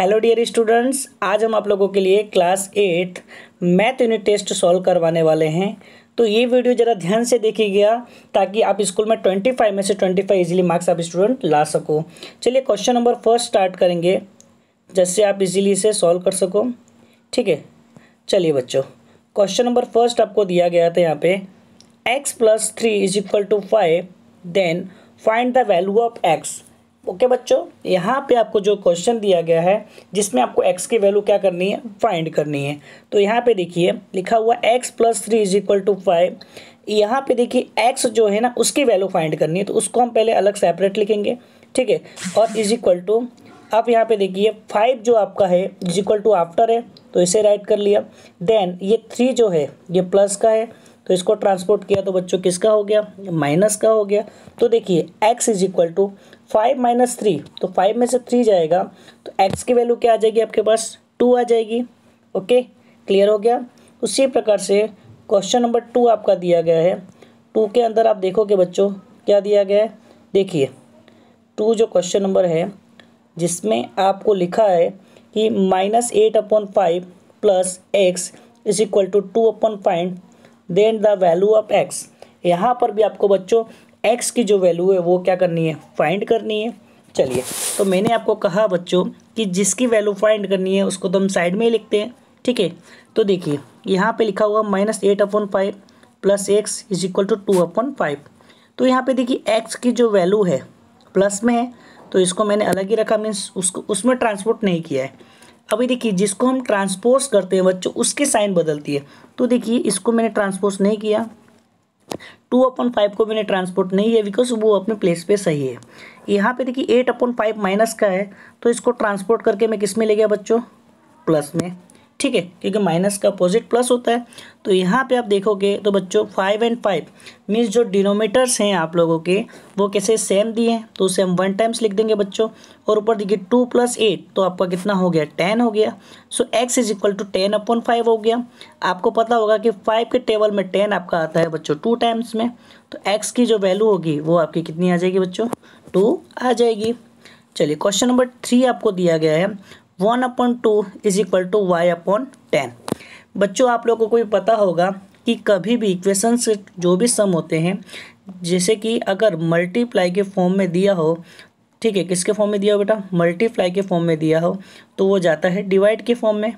hello dear students आज हम आप लोगों के लिए class eight math unit test solve करवाने वाले हैं तो ये वीडियो ज़रा ध्यान से देखिएगा ताकि आप स्कूल में ट्वेंटी फाइव में से ट्वेंटी फाइव ईजिली मार्क्स आप स्टूडेंट ला सको चलिए क्वेश्चन नंबर फर्स्ट स्टार्ट करेंगे जिससे आप इजीली इसे सॉल्व कर सको ठीक है चलिए बच्चों क्वेश्चन नंबर फर्स्ट आपको दिया गया था यहाँ पे x plus three is equal to five then find the value of x okay बच्चों यहाँ पे आपको जो क्वेश्चन दिया गया है जिसमें आपको एक्स की वैल्यू क्या करनी है फाइंड करनी है तो यहाँ पे देखिए लिखा हुआ x plus three is equal to five यहाँ पे देखिए एक्स जो है ना उसकी वैल्यू फाइंड करनी है तो उसको हम पहले अलग सेपरेट लिखेंगे ठीक है और इज इक्वल टू अब यहाँ पे देखिए फाइव जो आपका है इज इक्वल टू आफ्टर है तो इसे राइट कर लिया देन ये थ्री जो है ये प्लस का है तो इसको ट्रांसपोर्ट किया तो बच्चों किसका हो गया माइनस का हो गया तो देखिए x is equal to five minus three तो फाइव में से थ्री जाएगा तो एक्स की वैल्यू क्या आ जाएगी आपके पास टू आ जाएगी ओके क्लियर हो गया उसी प्रकार से क्वेश्चन नंबर टू आपका दिया गया है टू के अंदर आप देखोगे बच्चों क्या दिया गया है देखिए टू जो क्वेश्चन नंबर है जिसमें आपको लिखा है कि minus eight upon five plus x is equal to two upon five then the value of x यहाँ पर भी आपको बच्चों एक्स की जो वैल्यू है वो क्या करनी है फाइंड करनी है चलिए तो मैंने आपको कहा बच्चों कि जिसकी वैल्यू फाइंड करनी है उसको तो हम साइड में ही लिखते हैं ठीक है तो देखिए यहाँ पे लिखा हुआ minus eight upon five plus x is equal to two upon five तो यहाँ पे देखिए एक्स की जो वैल्यू है प्लस में है तो इसको मैंने अलग ही रखा मीन्स उसको उसमें ट्रांसपोर्ट नहीं किया है अभी देखिए जिसको हम ट्रांसपोज करते हैं बच्चों उसकी साइन बदलती है तो देखिए इसको मैंने ट्रांसपोज नहीं किया टू अपन फाइव को मैंने ट्रांसपोर्ट नहीं है बिकॉज वो अपने प्लेस पे सही है यहाँ पे देखिए एट अपन फाइव माइनस का है तो इसको ट्रांसपोर्ट करके मैं किस में ले गया बच्चों प्लस में ठीक है क्योंकि माइनस का अपोजिट प्लस होता है तो यहाँ पे आप देखोगे तो बच्चों फाइव एंड फाइव मीन्स जो डिनोमीटर्स हैं आप लोगों के वो कैसे सेम दिए हैं तो उसे हम वन टाइम्स लिख देंगे बच्चों और ऊपर देखिए टू प्लस एट तो आपका कितना हो गया टेन हो गया so x is equal to ten upon five हो गया आपको पता होगा कि फाइव के टेबल में टेन आपका आता है बच्चों टू टाइम्स में तो एक्स की जो वैल्यू होगी वो आपकी कितनी आ जाएगी बच्चों टू आ जाएगी चलिए क्वेश्चन नंबर थ्री आपको दिया गया है one upon two is equal to y upon ten बच्चों आप लोगों को भी पता होगा कि कभी भी इक्वेशंस जो भी सम होते हैं जैसे कि अगर मल्टीप्लाई के फॉर्म में दिया हो ठीक है किसके फॉर्म में दिया हो बेटा मल्टीप्लाई के फॉर्म में दिया हो तो वो जाता है डिवाइड के फॉर्म में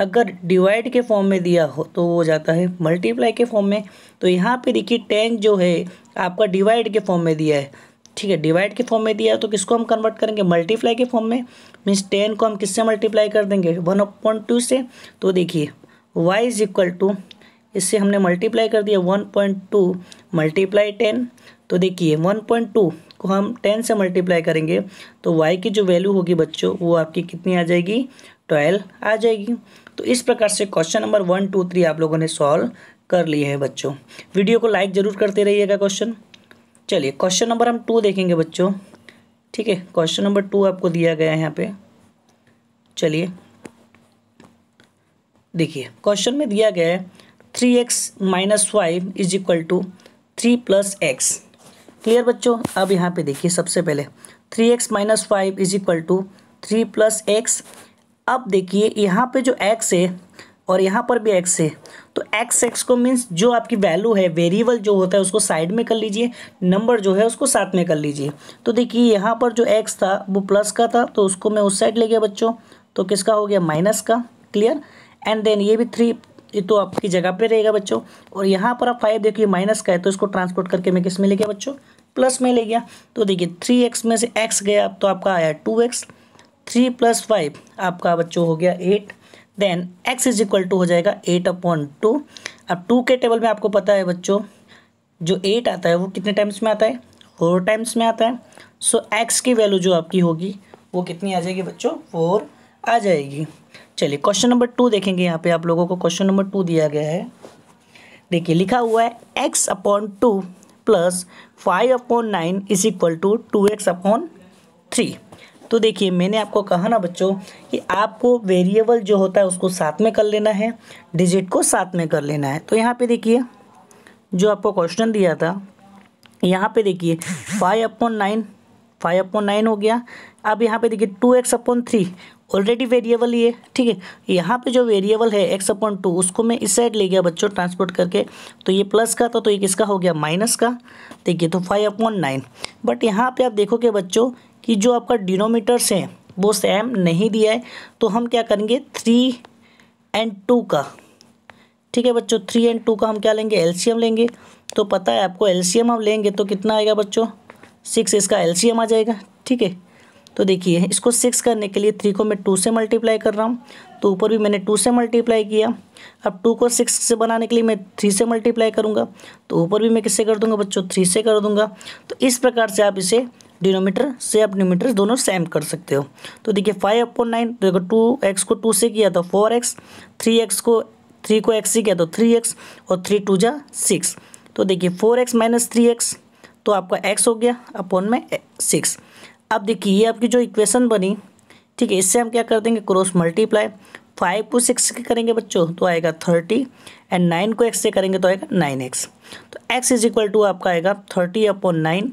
अगर डिवाइड के फॉर्म में दिया हो तो वो जाता है मल्टीप्लाई के फॉर्म में तो यहाँ पे देखिए टेन जो है आपका डिवाइड के फॉर्म में दिया है ठीक है डिवाइड के फॉर्म में दिया है तो किसको हम कन्वर्ट करेंगे मल्टीप्लाई के फॉर्म में मीन्स टेन को हम किससे मल्टीप्लाई कर देंगे वन पॉइंट टू से तो देखिए वाई इज इक्वल टू इससे हमने मल्टीप्लाई कर दिया one point two multiply ten तो देखिए वन पॉइंट टू को हम टेन से मल्टीप्लाई करेंगे तो वाई की जो वैल्यू होगी बच्चों वो आपकी कितनी आ जाएगी ट्वेल्व आ जाएगी तो इस प्रकार से question number one two three आप लोगों ने सॉल्व कर लिए हैं बच्चों वीडियो को लाइक ज़रूर करते रहिएगा क्वेश्चन चलिए क्वेश्चन नंबर हम टू देखेंगे बच्चों ठीक है क्वेश्चन नंबर टू आपको दिया गया है यहाँ पे चलिए देखिए क्वेश्चन में दिया गया है three x minus five is equal to three plus x clear बच्चों अब यहाँ पे देखिए सबसे पहले three x minus five is equal to three plus x अब देखिए यहाँ पे जो एक्स है और यहाँ पर भी एक्स है तो एक्स एक्स को मीन्स जो आपकी वैल्यू है वेरिएबल जो होता है उसको साइड में कर लीजिए नंबर जो है उसको साथ में कर लीजिए तो देखिए यहाँ पर जो एक्स था वो प्लस का था तो उसको मैं उस साइड ले गया बच्चों तो किसका हो गया माइनस का क्लियर एंड देन ये भी थ्री ये तो आपकी जगह पे रहेगा बच्चों और यहाँ पर आप फाइव देखिए माइनस का है तो इसको ट्रांसपोर्ट करके मैं किस में ले गया बच्चों प्लस में ले गया तो देखिए थ्री एक्स में से एक्स गया तो आपका आया two x three plus five आपका बच्चों हो गया eight then x is equal to हो जाएगा एट अपॉन टू अब टू के टेबल में आपको पता है बच्चों जो एट आता है वो कितने टाइम्स में आता है फोर टाइम्स में आता है सो so, एक्स की वैल्यू जो आपकी होगी वो कितनी आ जाएगी बच्चों फोर आ जाएगी चलिए क्वेश्चन नंबर टू देखेंगे यहाँ पे आप लोगों को क्वेश्चन नंबर टू दिया गया है देखिए लिखा हुआ है x upon two plus five upon nine is equal to two x upon three तो देखिए मैंने आपको कहा ना बच्चों कि आपको वेरिएबल जो होता है उसको साथ में कर लेना है डिजिट को साथ में कर लेना है तो यहाँ पे देखिए जो आपको क्वेश्चन दिया था यहाँ पे देखिए five upon nine five upon nine हो गया अब यहाँ पे देखिए two x upon three already variable ये ठीक है यहाँ पे जो वेरिएबल है एक्स अपॉन टू उसको मैं इस साइड ले गया बच्चों ट्रांसपोर्ट करके तो ये प्लस का था तो ये किसका हो गया माइनस का देखिए तो फाइव अपॉन नाइन बट यहाँ पे आप देखोगे बच्चों कि जो आपका डिनोमीटर्स हैं वो सेम नहीं दिया है तो हम क्या करेंगे थ्री एंड टू का ठीक है बच्चों थ्री एंड टू का हम क्या लेंगे एलसीएम लेंगे तो पता है आपको एलसीएम हम लेंगे तो कितना आएगा बच्चों सिक्स इसका एलसीएम आ जाएगा ठीक है तो देखिए इसको सिक्स करने के लिए थ्री को मैं टू से मल्टीप्लाई कर रहा हूँ तो ऊपर भी मैंने टू से मल्टीप्लाई किया अब टू को सिक्स से बनाने के लिए मैं थ्री से मल्टीप्लाई करूँगा तो ऊपर भी मैं किससे कर दूँगा बच्चों थ्री से कर दूँगा तो इस प्रकार से आप इसे डिनोमीटर से आप डिनोमीटर दोनों सेम कर सकते हो तो देखिए फाइव अपॉन नाइन देखो टू एक्स को टू से किया तो फोर एक्स थ्री एक्स को थ्री को एक्स से किया तो थ्री एक्स और थ्री टू जा सिक्स तो देखिए four x minus three x तो आपका एक्स हो गया अपॉन में सिक्स अब देखिए ये आपकी जो इक्वेशन बनी ठीक है इससे हम क्या कर देंगे क्रॉस मल्टीप्लाई फाइव को सिक्स से करेंगे बच्चों तो आएगा थर्टी एंड नाइन को एक्स से करेंगे तो आएगा नाइन एक्स तो एक्स इज इक्वल टू आपका आएगा थर्टी अपॉन नाइन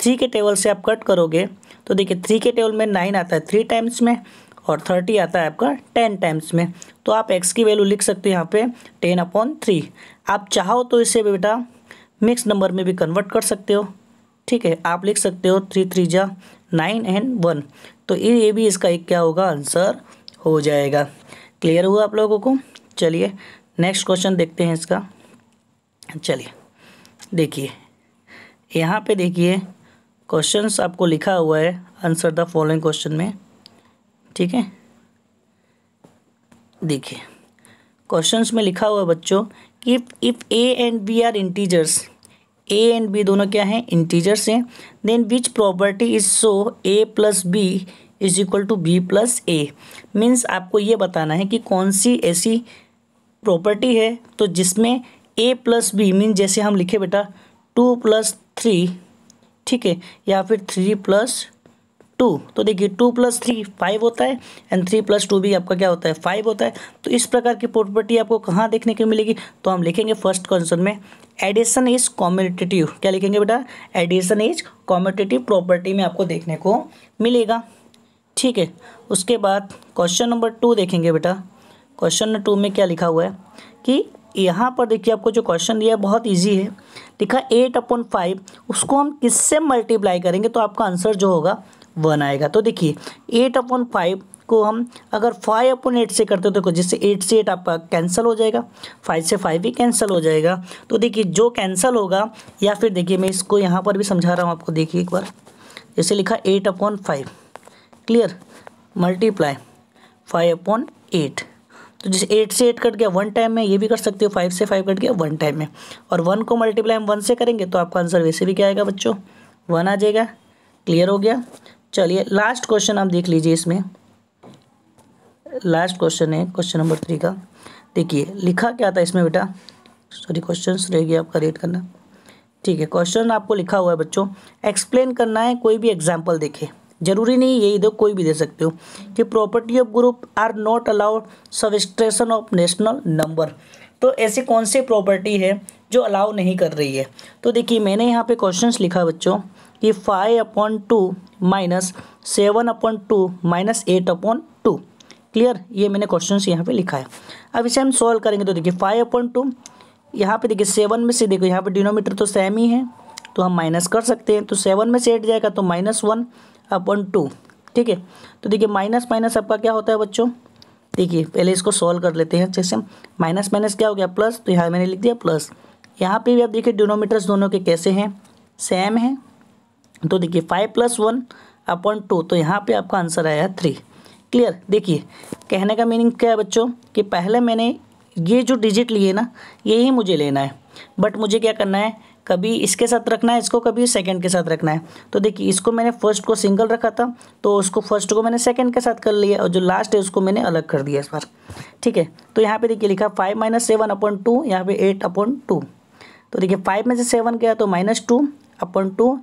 थ्री के टेबल से आप कट करोगे तो देखिए थ्री के टेबल में नाइन आता है थ्री टाइम्स में और थर्टी आता है आपका टेन टाइम्स में तो आप एक्स की वैल्यू लिख सकते हो यहाँ पे टेन अपॉन थ्री आप चाहो तो इसे बेटा मिक्स नंबर में भी कन्वर्ट कर सकते हो ठीक है आप लिख सकते हो थ्री थ्री जा नाइन एंड वन तो ये भी इसका एक क्या होगा आंसर हो जाएगा क्लियर हुआ आप लोगों को चलिए नेक्स्ट क्वेश्चन देखते हैं इसका चलिए देखिए यहाँ पे देखिए क्वेश्चन आपको लिखा हुआ है आंसर द फॉलोइंग क्वेश्चन में ठीक है देखिए क्वेश्चंस में लिखा हुआ है बच्चों कि if a and b are integers a and b दोनों क्या हैं इंटीजर्स हैं then which property is so a plus b is equal to b plus a means आपको ये बताना है कि कौन सी ऐसी प्रॉपर्टी है तो जिसमें ए प्लस बी मीन जैसे हम लिखे बेटा टू प्लस थ्री ठीक है या फिर थ्री प्लस टू तो देखिए टू प्लस थ्री फाइव होता है एंड थ्री प्लस टू भी आपका क्या होता है फाइव होता है तो इस प्रकार की प्रॉपर्टी आपको कहाँ देखने को मिलेगी तो हम लिखेंगे फर्स्ट क्वेश्चन में एडिशन इज कॉम्पिटेटिव क्या लिखेंगे बेटा एडिशन इज कॉम्पिटेटिव प्रॉपर्टी में आपको देखने को मिलेगा ठीक है उसके बाद क्वेश्चन नंबर टू देखेंगे बेटा क्वेश्चन नंबर टू में क्या लिखा हुआ है कि यहाँ पर देखिए आपको जो क्वेश्चन दिया है बहुत ईजी है लिखा एट अपॉन फाइव उसको हम किससे मल्टीप्लाई करेंगे तो आपका आंसर जो होगा वन आएगा तो देखिए एट अपॉन फाइव को हम अगर फाइव अपॉन एट से करते हो तो जिससे एट से एट आपका कैंसिल हो जाएगा फाइव से फाइव भी कैंसिल हो जाएगा तो देखिए जो कैंसिल होगा या फिर देखिए मैं इसको यहाँ पर भी समझा रहा हूँ आपको देखिए एक बार जैसे लिखा eight upon five clear multiply five upon eight तो जैसे एट से एट कट गया वन टाइम में ये भी कर सकते हो फाइव से फाइव कट गया वन टाइम में और वन को मल्टीप्लाई हम वन से करेंगे तो आपका आंसर वैसे भी क्या आएगा बच्चों वन आ जाएगा क्लियर हो गया चलिए लास्ट क्वेश्चन आप देख लीजिए इसमें लास्ट क्वेश्चन है क्वेश्चन नंबर थ्री का देखिए लिखा क्या था इसमें बेटा सॉरी क्वेश्चन रह गया आपका रेड करना ठीक है क्वेश्चन आपको लिखा हुआ है बच्चों एक्सप्लेन करना है कोई भी एग्जाम्पल देखे जरूरी नहीं यही दो कोई भी दे सकते हो कि property of group are not allowed subtraction of national number तो ऐसी कौन सी प्रॉपर्टी है जो अलाउ नहीं कर रही है तो देखिए मैंने यहाँ पे क्वेश्चंस लिखा बच्चों कि five upon two minus seven upon two minus eight upon two clear ये मैंने क्वेश्चंस यहाँ पे लिखा है अब इसे हम सॉल्व करेंगे तो देखिए फाइव अपॉन टू यहाँ पे देखिए सेवन में से देखो यहाँ पे डिनोमीटर तो सेम ही है तो हम माइनस कर सकते हैं तो सेवन में से एट जाएगा तो माइनस वन अपन टू ठीक है तो देखिए माइनस माइनस आपका क्या होता है बच्चों देखिए पहले इसको सॉल्व कर लेते हैं अच्छे से माइनस माइनस क्या हो गया प्लस तो यहाँ मैंने लिख दिया प्लस यहाँ पे भी आप देखिए डिनोमीटर्स दोनों के कैसे हैं सेम है तो देखिए five plus one upon two तो यहाँ पे आपका आंसर आया थ्री क्लियर देखिए कहने का मीनिंग क्या है बच्चों कि पहले मैंने ये जो डिजिट लिए ना यही मुझे लेना है बट मुझे क्या करना है कभी इसके साथ रखना है इसको कभी सेकेंड के साथ रखना है तो देखिए इसको मैंने फर्स्ट को सिंगल रखा था तो उसको फर्स्ट को मैंने सेकेंड के साथ कर लिया और जो लास्ट है उसको मैंने अलग कर दिया इस बार ठीक है तो यहाँ पे देखिए लिखा five minus seven upon two यहाँ पे एट अपन टू तो देखिए फाइव में से सेवन गया तो minus two upon two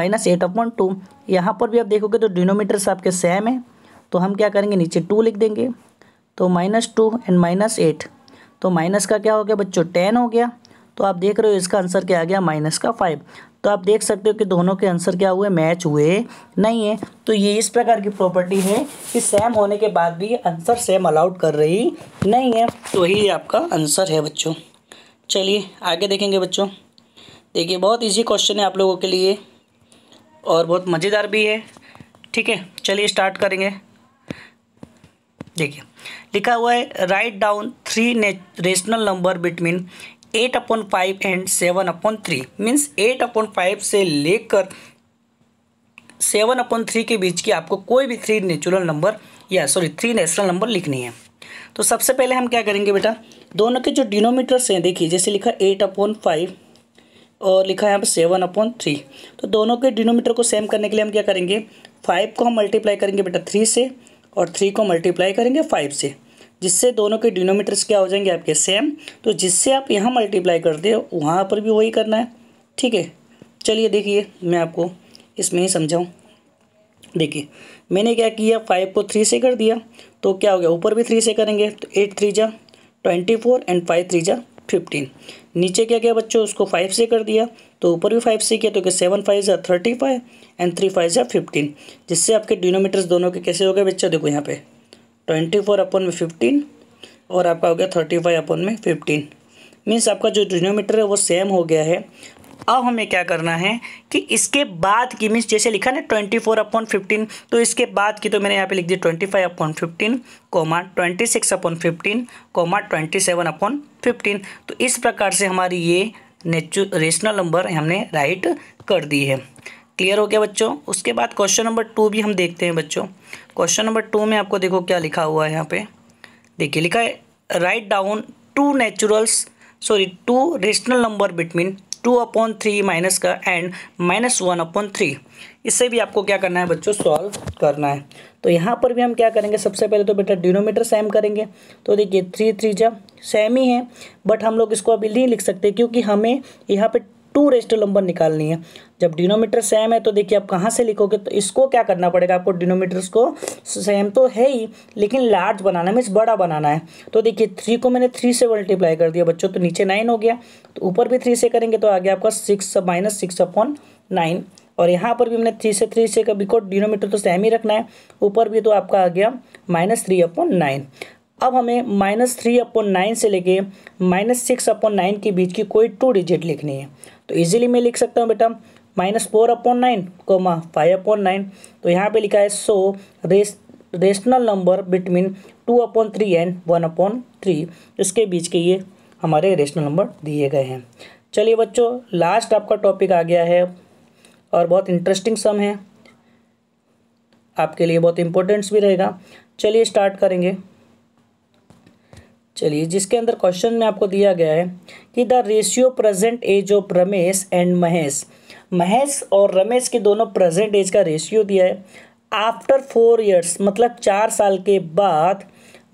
minus eight upon two यहाँ पर भी आप देखोगे तो डिनोमीटर्स आपके सेम है तो हम क्या करेंगे नीचे टू लिख देंगे तो minus two and minus eight तो माइनस का क्या हो गया बच्चों टेन हो गया तो आप देख रहे हो इसका आंसर क्या आ गया माइनस का फाइव तो आप देख सकते हो कि दोनों के आंसर क्या हुए मैच हुए नहीं है तो ये इस प्रकार की प्रॉपर्टी है कि सेम होने के बाद भी आंसर सेम अलाउड कर रही नहीं है तो ही आपका आंसर है बच्चों चलिए आगे देखेंगे बच्चों देखिए बहुत ईजी क्वेश्चन है आप लोगों के लिए और बहुत मज़ेदार भी है ठीक है चलिए स्टार्ट करेंगे देखिए लिखा हुआ है write down three rational number between eight upon five and seven upon three means eight upon five से लेकर सेवन अपॉन थ्री के बीच की आपको कोई भी थ्री नेचुरल नंबर या सॉरी थ्री नेचुरल नंबर लिखनी है तो सबसे पहले हम क्या करेंगे बेटा दोनों के जो डिनोमीटर्स हैं देखिए जैसे लिखा एट अपॉन फाइव और लिखा है यहाँ पर सेवन अपॉन थ्री तो दोनों के डिनोमीटर को सेम करने के लिए हम क्या करेंगे फाइव को हम मल्टीप्लाई करेंगे बेटा थ्री से और थ्री को मल्टीप्लाई करेंगे फाइव से जिससे दोनों के डिनोमीटर्स क्या हो जाएंगे आपके सेम तो जिससे आप यहाँ मल्टीप्लाई करते हो वहाँ पर भी वही करना है ठीक है चलिए देखिए मैं आपको इसमें ही समझाऊँ देखिए मैंने क्या किया फाइव को थ्री से कर दिया तो क्या हो गया ऊपर भी थ्री से करेंगे तो एट थ्री जा twenty four and five three जा फिफ्टीन नीचे क्या किया बच्चों उसको फाइव से कर दिया तो ऊपर भी फाइव से किया तो क्या सेवन फाइव ज़ा thirty five and three five ज़ा फिफ्टीन जिससे आपके डिनोमीटर्स दोनों के कैसे हो गए बच्चों देखो यहाँ पे ट्वेंटी फोर अपन में फिफ्टीन और आपका हो गया थर्टी फाइव अपन में फिफ्टीन मीन्स आपका जो डिनोमीटर है वो सेम हो गया है अब हमें क्या करना है कि इसके बाद की मीन्स जैसे लिखा ना ट्वेंटी फोर अपॉन फिफ्टीन तो इसके बाद की तो मैंने यहाँ पे लिख दी twenty five upon fifteen comma twenty six upon fifteen comma twenty seven upon fifteen तो इस प्रकार से हमारी ये नेचु रेशनल नंबर हमने राइट कर दी है क्लियर हो गया बच्चों उसके बाद क्वेश्चन नंबर टू भी हम देखते हैं बच्चों क्वेश्चन नंबर टू में आपको देखो क्या लिखा हुआ है यहाँ पे देखिए लिखा है write down two naturals sorry two rational number between two upon three minus का and minus one upon three इससे भी आपको क्या करना है बच्चों सॉल्व करना है तो यहाँ पर भी हम क्या करेंगे सबसे पहले तो बेटा डिनोमीटर सेम करेंगे तो देखिए थ्री थ्री जब सेम ही है बट हम लोग इसको अभी नहीं लिख सकते क्योंकि हमें यहाँ पे टू रेस्ट नंबर निकालनी है जब डिनोमीटर सेम है तो देखिए आप कहाँ से लिखोगे तो इसको क्या करना पड़ेगा आपको डिनोमीटर्स को सेम तो है ही लेकिन लार्ज बनाना मीन्स बड़ा बनाना है तो देखिए थ्री को मैंने थ्री से मल्टीप्लाई कर दिया बच्चों तो नीचे नाइन हो गया तो ऊपर भी थ्री से करेंगे तो आ गया आपका six minus six upon nine और यहाँ पर भी हमने थ्री से थ्री से का बिकॉज डिनोमीटर तो सेम ही रखना है ऊपर भी तो आपका आ गया माइनस थ्री अपॉन नाइन अब हमें माइनस थ्री अपॉन नाइन से लेके माइनस सिक्स अपॉन नाइन के बीच की कोई टू डिजिट लिखनी है तो इजीली मैं लिख सकता हूँ बेटा minus four upon nine comma five upon nine तो यहाँ पे लिखा है सो रेस rational number between two upon three and one upon three इसके बीच के ये हमारे रेशनल नंबर दिए गए हैं चलिए बच्चों लास्ट आपका टॉपिक आ गया है और बहुत इंटरेस्टिंग सम है आपके लिए बहुत इम्पोर्टेंट्स भी रहेगा चलिए स्टार्ट करेंगे चलिए जिसके अंदर क्वेश्चन में आपको दिया गया है कि the ratio present age of Ramesh and Mahesh Mahesh और रमेश के दोनों प्रेजेंट एज का रेशियो दिया है आफ्टर फोर ईयर्स मतलब चार साल के बाद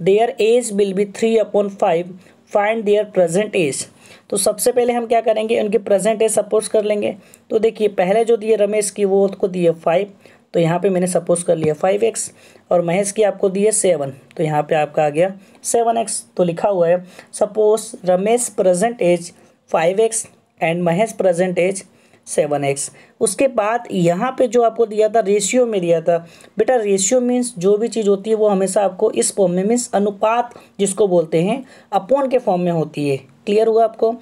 their age will be three upon five find their present age तो सबसे पहले हम क्या करेंगे उनके प्रेजेंट एज सपोज कर लेंगे तो देखिए पहले जो दिए रमेश की वो उसको दिए फाइव तो यहाँ पे मैंने सपोज कर लिया फाइव एक्स और महेश की आपको दी है सेवन तो यहाँ पे आपका आ गया सेवन एक्स तो लिखा हुआ है suppose Ramesh present age five x and Mahesh present age seven x उसके बाद यहाँ पे जो आपको दिया था रेशियो में दिया था बेटा रेशियो मीन्स जो भी चीज़ होती है वो हमेशा आपको इस फॉर्म में मीन्स अनुपात जिसको बोलते हैं अपॉन के फॉर्म में होती है क्लियर हुआ आपको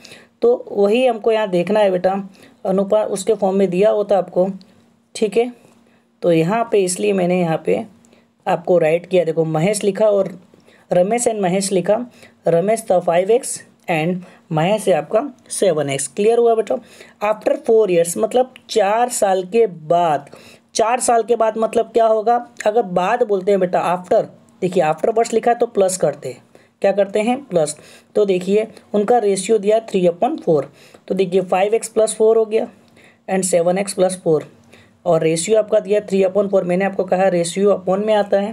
तो वही हमको यहाँ देखना है बेटा अनुपात उसके फॉर्म में दिया होता आपको ठीक है तो यहाँ पे इसलिए मैंने यहाँ पे आपको राइट किया देखो महेश लिखा और रमेश एंड महेश लिखा रमेश था फाइव एक्स एंड महेश है आपका सेवन एक्स क्लियर हुआ बेटा आफ्टर फोर ईयर्स मतलब चार साल के बाद चार साल के बाद मतलब क्या होगा अगर बाद बोलते हैं बेटा आफ्टर देखिए आफ्टर वर्ड्स लिखा है तो प्लस करते हैं क्या करते हैं प्लस तो देखिए उनका रेशियो दिया थ्री अपॉन फोर तो देखिए फाइव एक्स प्लस फोर हो गया and seven x plus four और रेशियो आपका दिया थ्री अपॉन फोर मैंने आपको कहा रेशियो अपॉन में आता है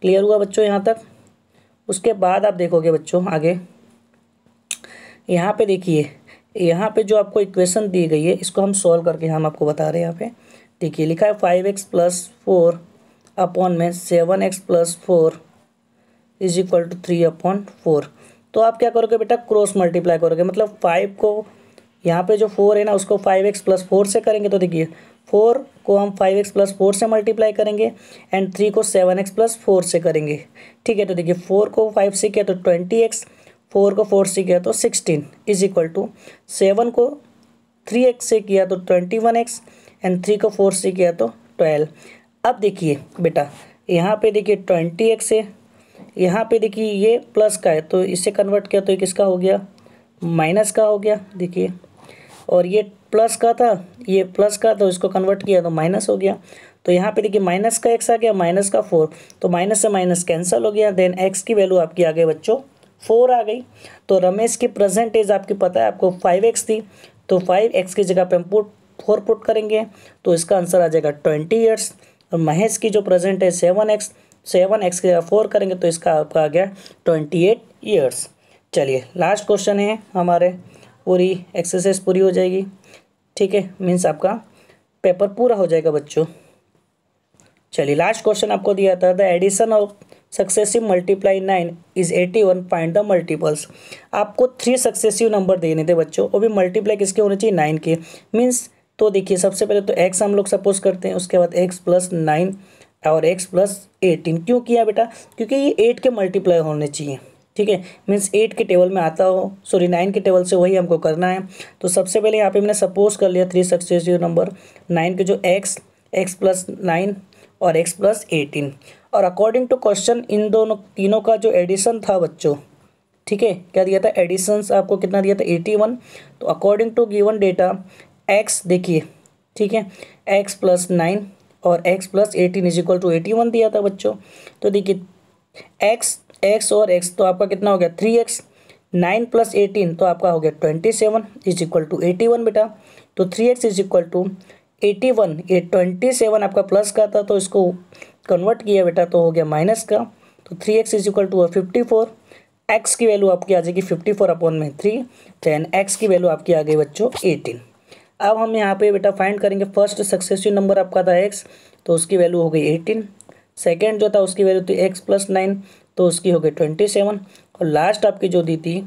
क्लियर हुआ बच्चों यहाँ तक उसके बाद आप देखोगे बच्चों आगे यहाँ पे देखिए यहाँ पे जो आपको इक्वेशन दी गई है इसको हम सॉल्व करके हम आपको बता रहे हैं यहाँ पे देखिए लिखा है five x plus four upon में seven x plus four is equal to three upon four तो आप क्या करोगे बेटा क्रॉस मल्टीप्लाई करोगे मतलब फाइव को यहाँ पे जो फोर है ना उसको फाइव एक्स प्लस फोर से करेंगे तो देखिए फोर को हम फाइव एक्स प्लस फोर से मल्टीप्लाई करेंगे एंड थ्री को सेवन एक्स प्लस फोर से करेंगे ठीक है तो देखिए फोर को फाइव से किया तो ट्वेंटी एक्स फोर को फोर से किया तो sixteen is equal to seven को थ्री एक्स से किया तो twenty one x and three को फोर से किया तो ट्वेल्व अब देखिए बेटा यहाँ पे देखिए ट्वेंटी एक्स है यहाँ पे देखिए ये प्लस का है तो इसे कन्वर्ट किया तो ये किसका हो गया माइनस का हो गया देखिए और ये प्लस का था ये प्लस का तो इसको कन्वर्ट किया तो माइनस हो गया तो यहाँ पे देखिए माइनस का एक्स आ गया माइनस का फोर तो माइनस से माइनस कैंसिल हो गया देन एक्स की वैल्यू आपकी आ गई बच्चों फोर आ गई तो रमेश की प्रेजेंट एज आपकी पता है आपको फाइव एक्स थी तो फाइव एक्स की जगह पे हम पुट फोर पुट करेंगे तो इसका आंसर आ जाएगा ट्वेंटी ईयर्स और महेश की जो प्रेजेंट है सेवन एक्स सेवन एक्स की जगह फोर करेंगे तो इसका आपका आ गया ट्वेंटी एट ईयर्स चलिए लास्ट क्वेश्चन है हमारे पूरी एक्सरसाइज पूरी हो जाएगी ठीक है मीन्स आपका पेपर पूरा हो जाएगा बच्चों चलिए लास्ट क्वेश्चन आपको दिया था the addition of successive multiply nine is eighty one find the multiples आपको थ्री सक्सेसिव नंबर देने थे बच्चों वो भी मल्टीप्लाई किसके होने चाहिए नाइन के मीन्स तो देखिए सबसे पहले तो एक्स हम लोग सपोज करते हैं उसके बाद एक्स प्लस नाइन और एक्स प्लस एटीन क्यों किया बेटा क्योंकि ये एट के मल्टीप्लाई होने चाहिए ठीक है मीन्स एट के टेबल में आता हो सॉरी नाइन के टेबल से वही हमको करना है तो सबसे पहले यहाँ पे मैंने सपोज कर लिया थ्री सक्सेसिव नंबर नाइन के जो एक्स एक्स प्लस नाइन और एक्स प्लस एटीन और अकॉर्डिंग टू क्वेश्चन इन दोनों तीनों का जो एडिशन था बच्चों ठीक है क्या दिया था एडिशंस आपको कितना दिया था एटी वन तो according to given data x देखिए ठीक है एक्स प्लस नाइन और x plus eighteen is equal to eighty one दिया था बच्चों तो देखिए एक्स एक्स और एक्स तो आपका कितना हो गया three x nine plus eighteen तो आपका हो गया twenty seven is equal to eighty one बेटा तो three x is equal to eighty one ये ट्वेंटी सेवन आपका प्लस का था तो इसको कन्वर्ट किया बेटा तो हो गया माइनस का तो three x is equal to fifty four x की वैल्यू आपकी आ जाएगी फिफ्टी फोर अपॉन में थ्री देन एक्स की वैल्यू आपकी आ गई बच्चों एटीन अब हम यहाँ पे बेटा फाइंड करेंगे फर्स्ट सक्सेसिव नंबर आपका था एक्स तो उसकी वैल्यू हो गई एटीन सेकेंड जो था उसकी वैल्यू थी एक्स प्लस नाइन तो उसकी हो गई ट्वेंटी सेवन और लास्ट आपकी जो दी थी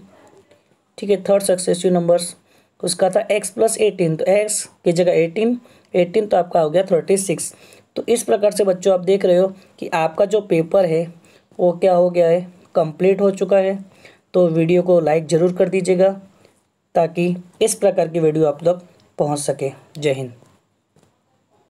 ठीक है थर्ड सक्सेसिव नंबर्स उसका था एक्स प्लस एटीन तो एक्स की जगह एटीन एटीन तो आपका हो गया थर्टी सिक्स तो इस प्रकार से बच्चों आप देख रहे हो कि आपका जो पेपर है वो क्या हो गया है कंप्लीट हो चुका है तो वीडियो को लाइक ज़रूर कर दीजिएगा ताकि इस प्रकार की वीडियो आप तक पहुँच सके जय हिंद